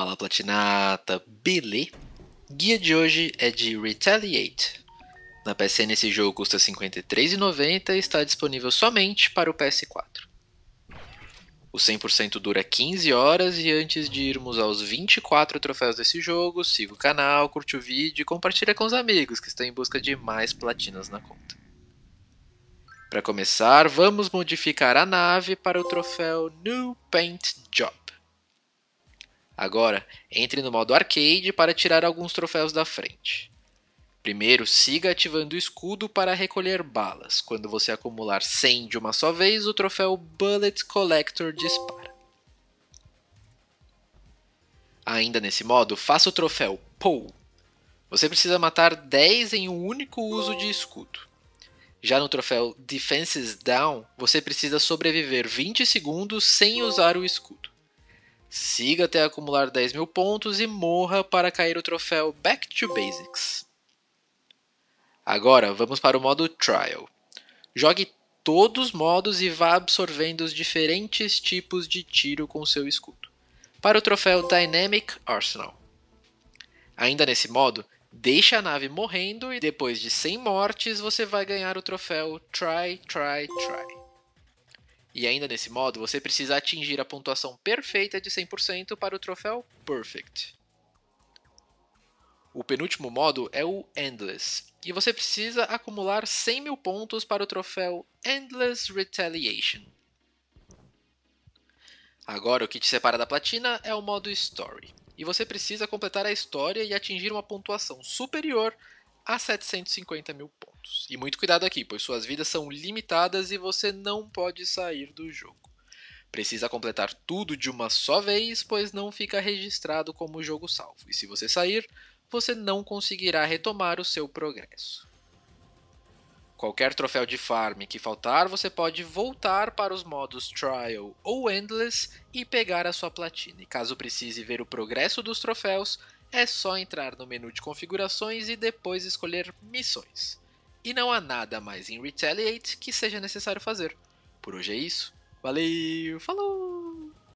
Fala Platinata, Belê? Guia de hoje é de Retaliate. Na PSN esse jogo custa R$ 53,90 e está disponível somente para o PS4. O 100% dura 15 horas e antes de irmos aos 24 troféus desse jogo, siga o canal, curte o vídeo e compartilha com os amigos que estão em busca de mais platinas na conta. Para começar, vamos modificar a nave para o troféu New Paint Job. Agora, entre no modo arcade para tirar alguns troféus da frente. Primeiro, siga ativando o escudo para recolher balas. Quando você acumular 100 de uma só vez, o troféu Bullet Collector dispara. Ainda nesse modo, faça o troféu Pou. Você precisa matar 10 em um único uso de escudo. Já no troféu Defenses Down, você precisa sobreviver 20 segundos sem usar o escudo siga até acumular 10 mil pontos e morra para cair o troféu Back to Basics. Agora vamos para o modo Trial. Jogue todos os modos e vá absorvendo os diferentes tipos de tiro com seu escudo. Para o troféu Dynamic Arsenal. Ainda nesse modo, deixe a nave morrendo e depois de 100 mortes você vai ganhar o troféu Try, Try, Try. E ainda nesse modo, você precisa atingir a pontuação perfeita de 100% para o troféu Perfect. O penúltimo modo é o Endless, e você precisa acumular 100 mil pontos para o troféu Endless Retaliation. Agora, o que te separa da platina é o modo Story, e você precisa completar a história e atingir uma pontuação superior a 750 mil pontos pontos. E muito cuidado aqui, pois suas vidas são limitadas e você não pode sair do jogo. Precisa completar tudo de uma só vez, pois não fica registrado como jogo salvo. E se você sair, você não conseguirá retomar o seu progresso. Qualquer troféu de farm que faltar, você pode voltar para os modos Trial ou Endless e pegar a sua platina. E caso precise ver o progresso dos troféus, é só entrar no menu de configurações e depois escolher missões. E não há nada mais em Retaliate que seja necessário fazer. Por hoje é isso. Valeu, falou!